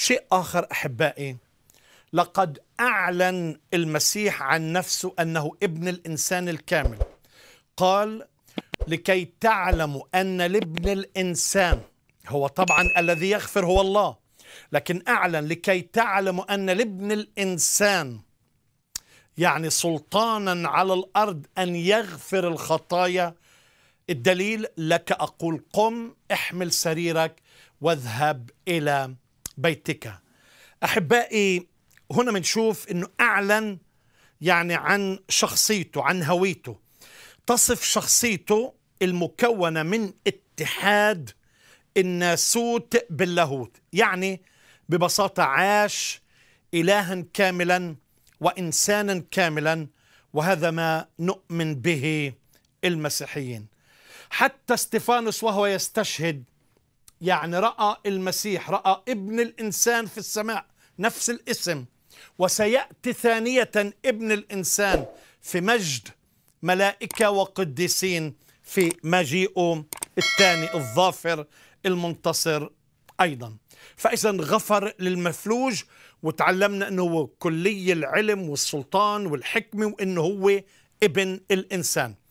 شيء آخر أحبائي لقد أعلن المسيح عن نفسه أنه ابن الإنسان الكامل قال لكي تعلموا أن لابن الإنسان هو طبعا الذي يغفر هو الله لكن أعلن لكي تعلموا أن لابن الإنسان يعني سلطانا على الأرض أن يغفر الخطايا الدليل لك أقول قم احمل سريرك واذهب إلى بيتك أحبائي هنا بنشوف أنه أعلن يعني عن شخصيته عن هويته تصف شخصيته المكونة من اتحاد الناسوت باللاهوت يعني ببساطة عاش إلها كاملا وإنسانا كاملا وهذا ما نؤمن به المسيحيين حتى استفانوس وهو يستشهد يعني رأى المسيح رأى ابن الإنسان في السماء نفس الاسم وسيأتي ثانية ابن الإنسان في مجد ملائكة وقديسين في مجيئه الثاني الظافر المنتصر أيضا فإذا غفر للمفلوج وتعلمنا أنه كلي العلم والسلطان والحكمة وأنه هو ابن الإنسان